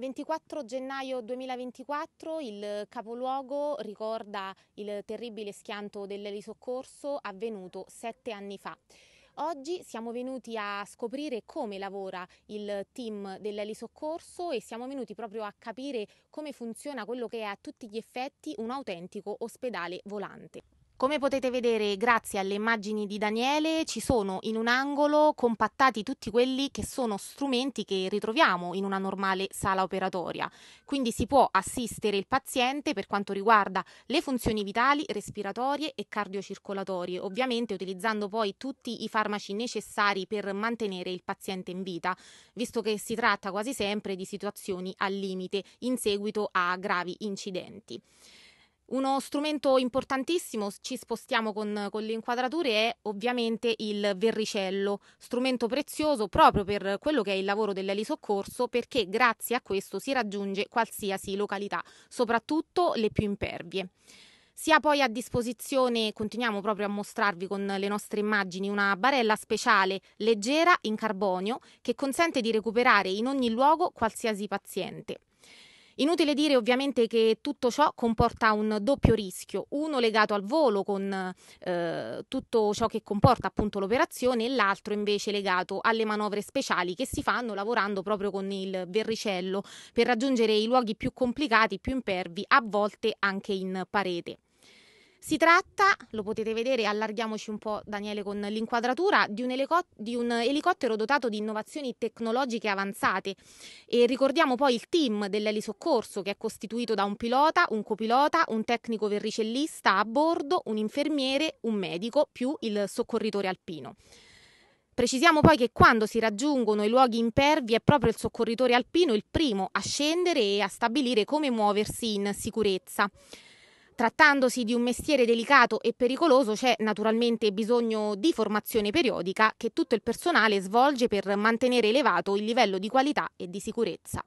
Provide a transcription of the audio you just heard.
24 gennaio 2024 il capoluogo ricorda il terribile schianto dell'elisoccorso avvenuto sette anni fa. Oggi siamo venuti a scoprire come lavora il team dell'elisoccorso e siamo venuti proprio a capire come funziona quello che è a tutti gli effetti un autentico ospedale volante. Come potete vedere, grazie alle immagini di Daniele, ci sono in un angolo compattati tutti quelli che sono strumenti che ritroviamo in una normale sala operatoria. Quindi si può assistere il paziente per quanto riguarda le funzioni vitali, respiratorie e cardiocircolatorie, ovviamente utilizzando poi tutti i farmaci necessari per mantenere il paziente in vita, visto che si tratta quasi sempre di situazioni al limite in seguito a gravi incidenti. Uno strumento importantissimo, ci spostiamo con, con, le inquadrature, è ovviamente il verricello, strumento prezioso proprio per quello che è il lavoro dell'elisoccorso, perché grazie a questo si raggiunge qualsiasi località, soprattutto le più impervie. Si ha poi a disposizione, continuiamo proprio a mostrarvi con le nostre immagini, una barella speciale leggera in carbonio che consente di recuperare in ogni luogo qualsiasi paziente. Inutile dire ovviamente che tutto ciò comporta un doppio rischio, uno legato al volo con eh, tutto ciò che comporta appunto l'operazione e l'altro invece legato alle manovre speciali che si fanno lavorando proprio con il verricello per raggiungere i luoghi più complicati, più impervi, a volte anche in parete. Si tratta, lo potete vedere, allarghiamoci un po' Daniele con l'inquadratura, di un, elico- di un elicottero dotato di innovazioni tecnologiche avanzate e ricordiamo poi il team dell'elisoccorso che è costituito da un pilota, un copilota, un tecnico verricellista a bordo, un infermiere, un medico più il soccorritore alpino. Precisiamo poi che quando si raggiungono i luoghi impervi è proprio il soccorritore alpino il primo a scendere e a stabilire come muoversi in sicurezza trattandosi di un mestiere delicato e pericoloso c'è naturalmente bisogno di formazione periodica che tutto il personale svolge per mantenere elevato il livello di qualità e di sicurezza.